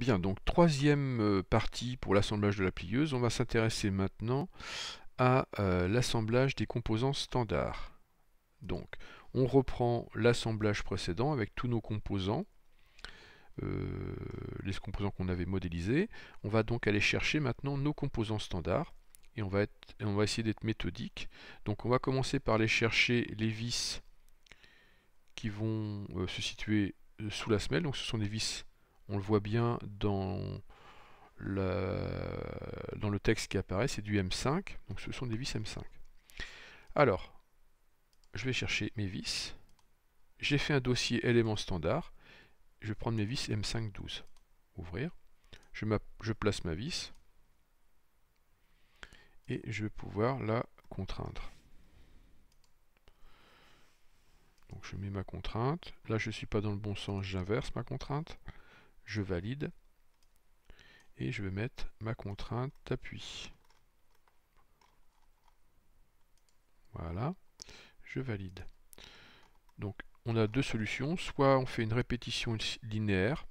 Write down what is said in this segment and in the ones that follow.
Bien, donc troisième euh, partie pour l'assemblage de la plieuse. On va s'intéresser maintenant à euh, l'assemblage des composants standards. Donc, on reprend l'assemblage précédent avec tous nos composants, euh, les composants qu'on avait modélisés. On va donc aller chercher maintenant nos composants standards et on va, essayer d'être méthodique. Donc, on va commencer par aller chercher les vis qui vont se situer sous la semelle. Donc, ce sont des vis on le voit bien dans le, texte qui apparaît, c'est du M5, donc ce sont des vis M5. Alors, je vais chercher mes vis, j'ai fait un dossier élément standard, je vais prendre mes vis M512, ouvrir, je, je place ma vis, et je vais pouvoir la contraindre. Donc je mets ma contrainte. Là, je ne suis pas dans le bon sens, j'inverse ma contrainte je valide et je vais mettre ma contrainte appui. Voilà, je valide. Donc on a deux solutions, soit on fait une répétition linéaire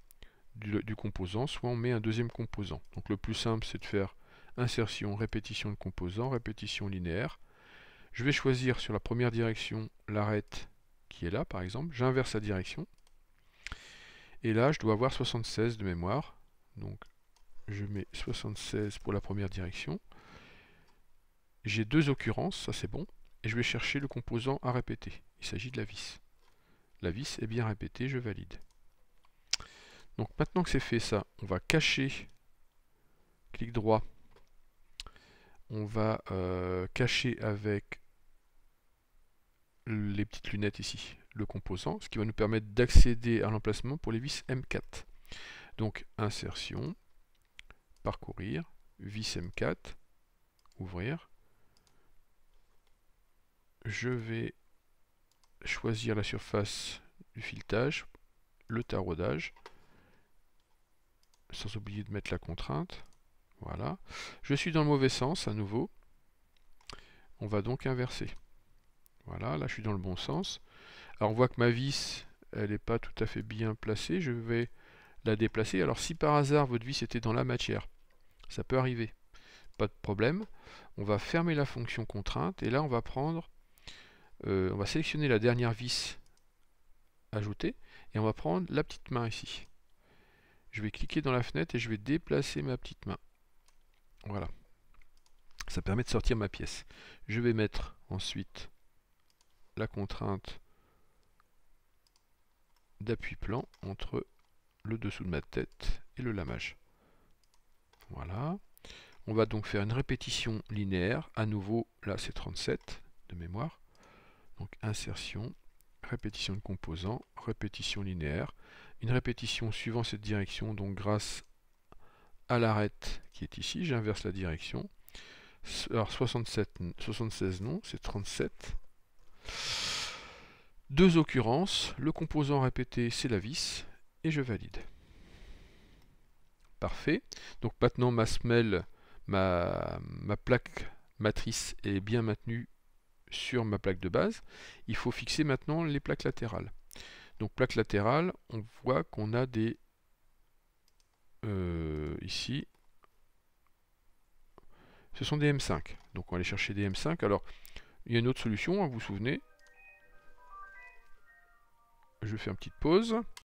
du, composant, soit on met un deuxième composant. Donc le plus simple c'est de faire insertion, répétition de composant, répétition linéaire. Je vais choisir sur la première direction l'arête qui est là par exemple, j'inverse la direction, et là, je dois avoir 76 de mémoire. Donc, je mets 76 pour la première direction. J'ai deux occurrences, ça c'est bon. Et je vais chercher le composant à répéter. Il s'agit de la vis. La vis est bien répétée, je valide. Donc maintenant que c'est fait ça, on va cacher, clic droit, on va euh, cacher avec les petites lunettes ici le composant, ce qui va nous permettre d'accéder à l'emplacement pour les vis M4. Donc insertion, parcourir, vis M4, ouvrir. Je vais choisir la surface du filetage, le taraudage, sans oublier de mettre la contrainte. Voilà. Je suis dans le mauvais sens à nouveau. On va donc inverser. Voilà, là je suis dans le bon sens. Alors on voit que ma vis, elle n'est pas tout à fait bien placée. Je vais la déplacer. Alors si par hasard votre vis était dans la matière, ça peut arriver. Pas de problème. On va fermer la fonction contrainte et là on va prendre, euh, on va sélectionner la dernière vis ajoutée et on va prendre la petite main ici. Je vais cliquer dans la fenêtre et je vais déplacer ma petite main. Voilà. Ça permet de sortir ma pièce. Je vais mettre ensuite la contrainte d'appui-plan entre le dessous de ma tête et le lamage. Voilà. On va donc faire une répétition linéaire. À nouveau, là c'est 37 de mémoire. Donc insertion, répétition de composants, répétition linéaire. Une répétition suivant cette direction, donc grâce à l'arête qui est ici, j'inverse la direction. Alors 67, 76 non, c'est 37. Deux occurrences, le composant répété c'est la vis, et je valide. Parfait. Donc maintenant ma semelle, ma, ma plaque matrice est bien maintenue sur ma plaque de base. Il faut fixer maintenant les plaques latérales. Donc plaque latérales, on voit qu'on a des... Euh, ici, ce sont des M5. Donc on va aller chercher des M5. Alors, il y a une autre solution, hein, vous vous souvenez, je fais une petite pause.